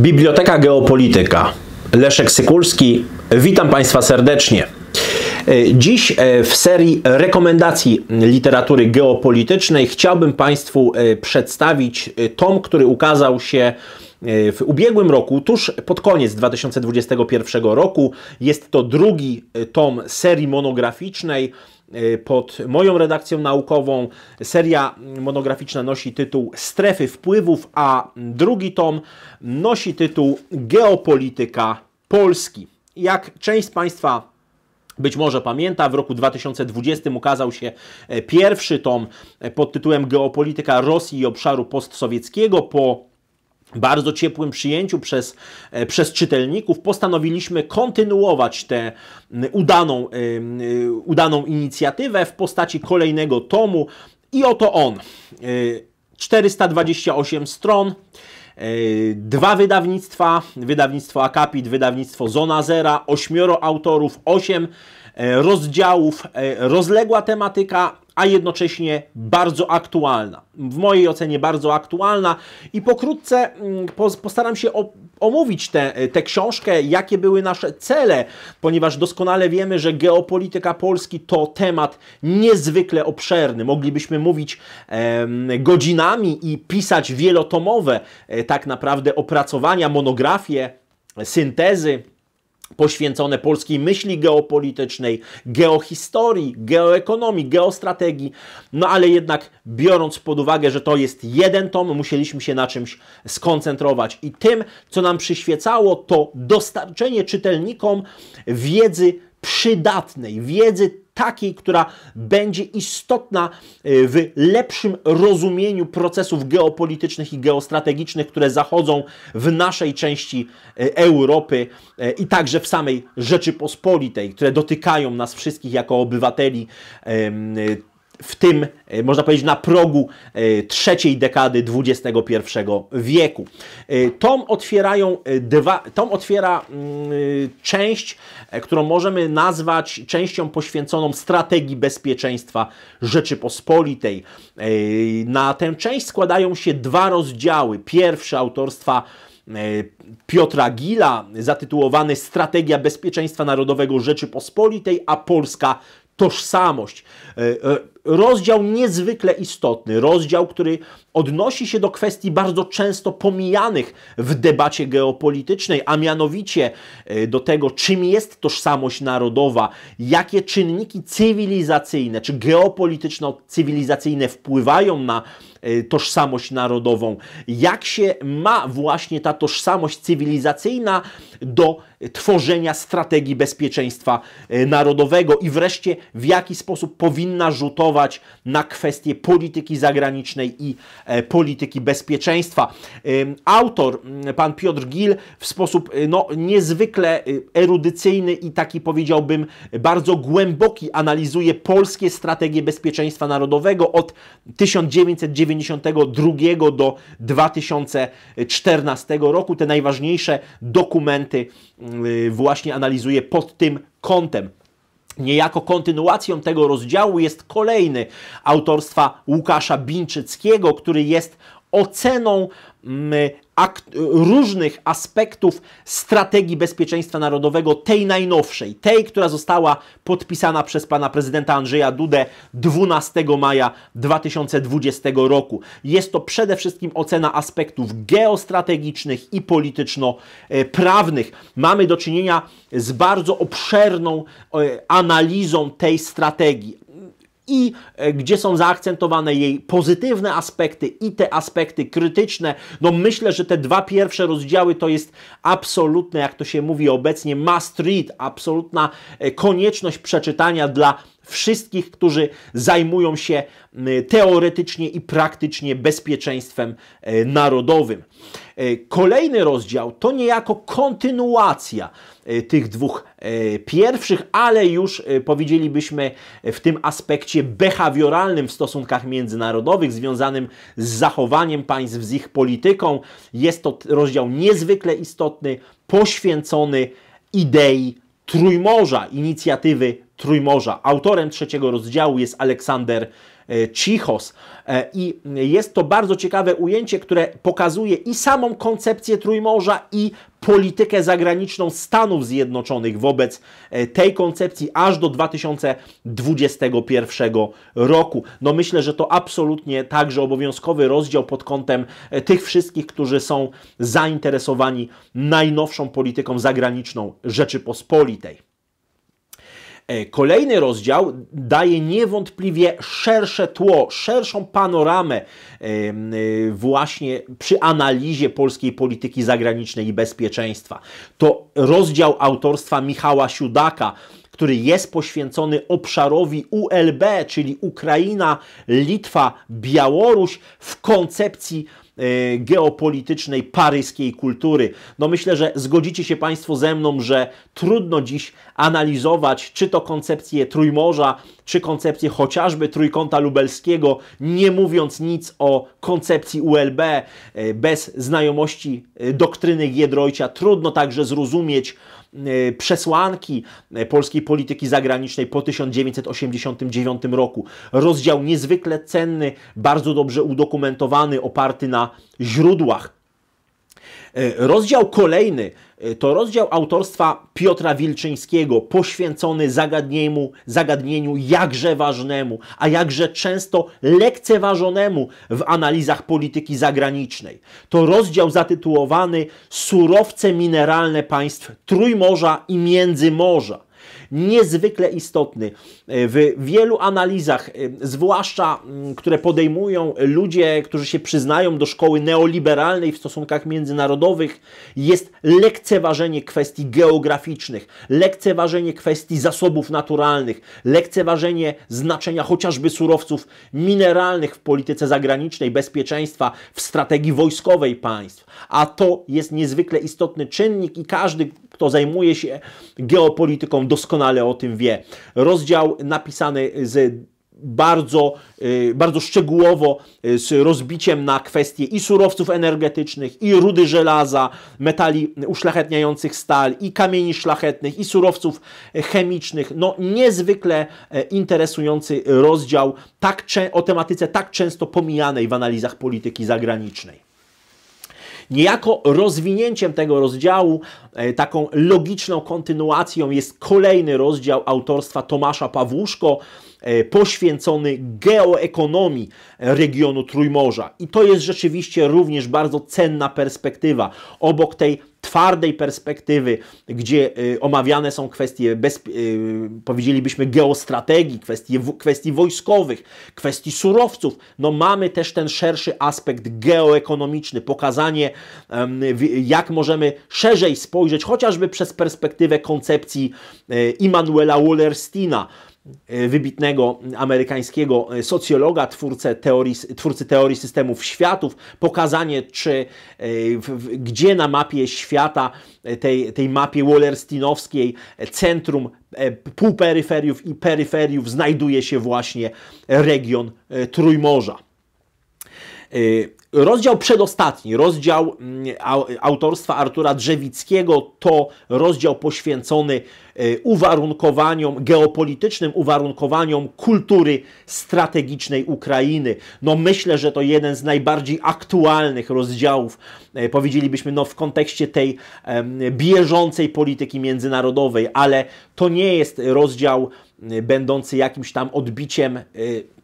Biblioteka Geopolityka. Leszek Sykulski, witam Państwa serdecznie. E, dziś e, w serii rekomendacji literatury geopolitycznej chciałbym Państwu e, przedstawić tom, który ukazał się E, w ubiegłym roku, tuż pod koniec 2021 roku. Jest to drugi e, tom serii monograficznej e, pod moją redakcją naukową. Seria monograficzna nosi tytuł Strefy wpływów, a drugi tom nosi tytuł Geopolityka Polski. Jak część z Państwa być może pamięta, w roku 2020 ukazał się pierwszy tom pod tytułem Geopolityka Rosji i obszaru postsowieckiego po bardzo ciepłym przyjęciu przez, e, przez czytelników, postanowiliśmy kontynuować tę udaną, e, e, udaną inicjatywę w postaci kolejnego tomu. I oto on. 428 stron. Dwa wydawnictwa, wydawnictwo Akapit, wydawnictwo Zona Zera, ośmioro autorów, osiem E, rozdziałów, e, rozległa tematyka, a jednocześnie bardzo aktualna. W mojej ocenie bardzo aktualna i pokrótce mm, postaram się omówić e, tę książkę, jakie były nasze cele, ponieważ doskonale wiemy, że geopolityka Polski to temat niezwykle obszerny. Moglibyśmy mówić godzinami i pisać wielotomowe tak naprawdę opracowania, monografie, syntezy poświęcone polskiej myśli geopolitycznej, geohistorii, geoekonomii, geostrategii. No ale jednak biorąc pod uwagę, że to jest jeden tom, musieliśmy się na czymś skoncentrować i tym, co nam przyświecało, to dostarczenie czytelnikom wiedzy przydatnej, wiedzy takiej, która będzie istotna e, w lepszym rozumieniu procesów geopolitycznych i geostrategicznych, które zachodzą w naszej części e, Europy e, i także w samej Rzeczypospolitej, które dotykają nas wszystkich jako obywateli w tym, e, można powiedzieć, na progu e, trzeciej dekady XXI wieku. E, tom, otwierają dwa, tom otwiera mm, część, którą możemy nazwać częścią poświęconą strategii bezpieczeństwa Rzeczypospolitej. Na tę część składają się dwa rozdziały. Pierwszy autorstwa Piotra Gila, zatytułowany Strategia Bezpieczeństwa Narodowego Rzeczypospolitej, a Polska tożsamość rozdział niezwykle istotny, rozdział, który odnosi się do kwestii bardzo często pomijanych w debacie geopolitycznej, a mianowicie e, do tego, czym jest tożsamość narodowa, jakie czynniki cywilizacyjne czy geopolityczno-cywilizacyjne wpływają na e, tożsamość narodową, jak się ma właśnie ta tożsamość cywilizacyjna do tworzenia strategii bezpieczeństwa e, narodowego i wreszcie w jaki sposób powinna rzutować na kwestie polityki zagranicznej i e, polityki bezpieczeństwa. Autor, mm, pan Piotr Gil, w sposób y, no, niezwykle y, erudycyjny i taki powiedziałbym bardzo głęboki analizuje polskie strategie bezpieczeństwa narodowego od 1992 do 2014 roku. Te najważniejsze dokumenty y, właśnie analizuje pod tym kątem. Niejako kontynuacją tego rozdziału jest kolejny autorstwa Łukasza Bińczyckiego, który jest oceną mm, różnych aspektów strategii bezpieczeństwa narodowego, tej najnowszej, tej, która została podpisana przez pana prezydenta Andrzeja Dudę 12 maja 2020 roku. Jest to przede wszystkim ocena aspektów geostrategicznych i polityczno-prawnych. Mamy do czynienia z bardzo obszerną e, analizą tej strategii i e, gdzie są zaakcentowane jej pozytywne aspekty i te aspekty krytyczne. No myślę, że te dwa pierwsze rozdziały to jest absolutne, jak to się mówi obecnie, must read, absolutna e, konieczność przeczytania dla wszystkich, którzy zajmują się y, teoretycznie i praktycznie bezpieczeństwem y, narodowym. Y, kolejny rozdział to niejako kontynuacja tych dwóch pierwszych, ale już powiedzielibyśmy w tym aspekcie behawioralnym w stosunkach międzynarodowych, związanym z zachowaniem państw, z ich polityką. Jest to rozdział niezwykle istotny, poświęcony idei Trójmorza, inicjatywy Trójmorza. Autorem trzeciego rozdziału jest Aleksander e, Cichos. E, I jest to bardzo ciekawe ujęcie, które pokazuje i samą koncepcję Trójmorza, i politykę zagraniczną Stanów Zjednoczonych wobec e, tej koncepcji aż do 2021 roku. No myślę, że to absolutnie także obowiązkowy rozdział pod kątem tych wszystkich, którzy są zainteresowani najnowszą polityką zagraniczną Rzeczypospolitej. E, kolejny rozdział daje niewątpliwie szersze tło, szerszą panoramę e, e, właśnie przy analizie polskiej polityki zagranicznej i bezpieczeństwa. To rozdział autorstwa Michała Siudaka, który jest poświęcony obszarowi ULB, czyli Ukraina, Litwa, Białoruś w koncepcji E, geopolitycznej paryskiej kultury. No myślę, że zgodzicie się Państwo ze mną, że trudno dziś analizować czy to koncepcję Trójmorza, czy koncepcję chociażby trójkąta lubelskiego, nie mówiąc nic o koncepcji ULB. E, bez znajomości e, doktryny Giedroycia trudno także zrozumieć e, przesłanki polskiej polityki zagranicznej po 1989 roku. Rozdział niezwykle cenny, bardzo dobrze udokumentowany, oparty na źródłach E, rozdział kolejny e, to rozdział autorstwa Piotra Wilczyńskiego poświęcony zagadnieniu, zagadnieniu jakże ważnemu, a jakże często lekceważonemu w analizach polityki zagranicznej. To rozdział zatytułowany Surowce mineralne państw Trójmorza i Międzymorza niezwykle istotny. E, w wielu analizach, e, zwłaszcza które podejmują ludzie, którzy się przyznają do szkoły neoliberalnej w stosunkach międzynarodowych, jest lekceważenie kwestii geograficznych, lekceważenie kwestii zasobów naturalnych, lekceważenie znaczenia chociażby surowców mineralnych w polityce zagranicznej, bezpieczeństwa, w strategii wojskowej państw. A to jest niezwykle istotny czynnik i każdy, kto zajmuje się geopolityką, doskonale o tym wie. Rozdział napisany z bardzo, y, bardzo szczegółowo y, z rozbiciem na kwestie i surowców energetycznych, i rudy żelaza, metali uszlachetniających stal, i kamieni szlachetnych, i surowców chemicznych. No niezwykle e, interesujący rozdział tak, o tematyce tak często pomijanej w analizach polityki zagranicznej. Niejako rozwinięciem tego rozdziału, e, taką logiczną kontynuacją jest kolejny rozdział autorstwa Tomasza Pawłuszko, E, poświęcony geoekonomii regionu Trójmorza. I to jest rzeczywiście również bardzo cenna perspektywa. Obok tej twardej perspektywy, gdzie e, omawiane są kwestie, bez, e, powiedzielibyśmy, geostrategii, kwestie, kwestii wojskowych, kwestii surowców, no mamy też ten szerszy aspekt geoekonomiczny, pokazanie, jak możemy szerzej spojrzeć, chociażby przez perspektywę koncepcji Immanuela Wallersteina, E, wybitnego amerykańskiego e, socjologa, twórcę teorii, twórcy teorii systemów światów, pokazanie, czy e, w, gdzie na mapie świata, tej, tej mapie Wallersteinowskiej, centrum półperyferiów i peryferiów znajduje się właśnie region Trójmorza. Rozdział przedostatni, rozdział mm, autorstwa Artura Drzewickiego, to rozdział poświęcony e, uwarunkowaniom geopolitycznym, uwarunkowaniom kultury strategicznej Ukrainy. No myślę, że to jeden z najbardziej aktualnych rozdziałów, e, powiedzielibyśmy, no w kontekście tej bieżącej polityki międzynarodowej, ale to nie jest rozdział będący jakimś tam odbiciem e,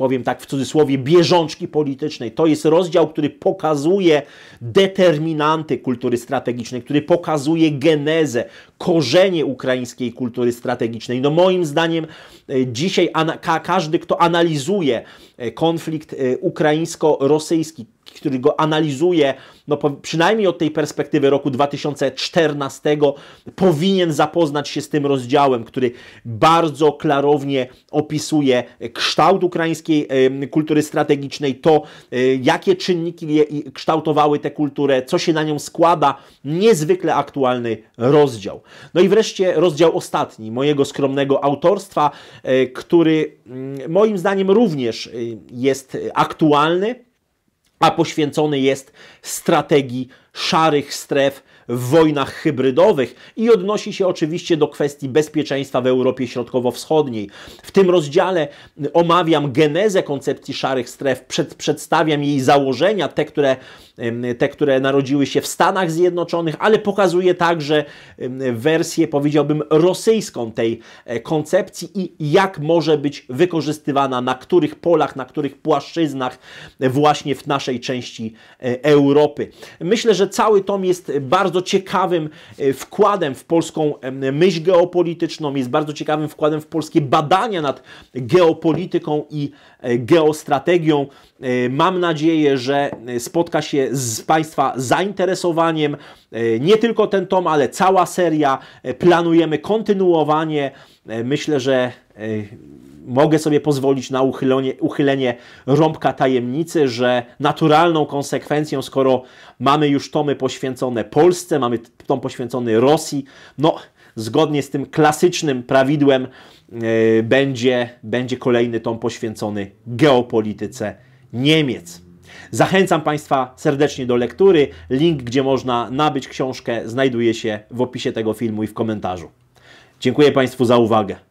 powiem tak w cudzysłowie, bieżączki politycznej. To jest rozdział, który pokazuje determinanty kultury strategicznej, który pokazuje genezę, korzenie ukraińskiej kultury strategicznej. No moim zdaniem e, dzisiaj każdy, kto analizuje e, konflikt e, ukraińsko-rosyjski, który go analizuje, no przynajmniej od tej perspektywy roku 2014, powinien zapoznać się z tym rozdziałem, który bardzo klarownie opisuje kształt ukraińskiej kultury strategicznej, to e, jakie czynniki kształtowały tę kulturę, co się na nią składa, niezwykle aktualny rozdział. No i wreszcie rozdział ostatni, mojego skromnego autorstwa, e, który mm, moim zdaniem również e, jest aktualny, a poświęcony jest strategii szarych stref w wojnach hybrydowych i odnosi się oczywiście do kwestii bezpieczeństwa w Europie Środkowo-Wschodniej. W tym rozdziale omawiam genezę koncepcji szarych stref, przed, przedstawiam jej założenia, te które, te, które narodziły się w Stanach Zjednoczonych, ale pokazuję także wersję, powiedziałbym, rosyjską tej e, koncepcji i jak może być wykorzystywana, na których polach, na których płaszczyznach właśnie w naszej części e, Europy. Myślę, że cały tom jest bardzo bardzo ciekawym e, wkładem w polską e, myśl geopolityczną, jest bardzo ciekawym wkładem w polskie badania nad geopolityką i e, geostrategią. Mam nadzieję, że spotka się z Państwa zainteresowaniem. Nie tylko ten tom, ale cała seria. Planujemy kontynuowanie. Myślę, że mogę sobie pozwolić na uchylenie, uchylenie rąbka tajemnicy, że naturalną konsekwencją, skoro mamy już tomy poświęcone Polsce, mamy tom poświęcony Rosji, no zgodnie z tym klasycznym prawidłem yy, będzie, będzie kolejny tom poświęcony geopolityce Niemiec. Zachęcam Państwa serdecznie do lektury. Link, gdzie można nabyć książkę, znajduje się w opisie tego filmu i w komentarzu. Dziękuję Państwu za uwagę.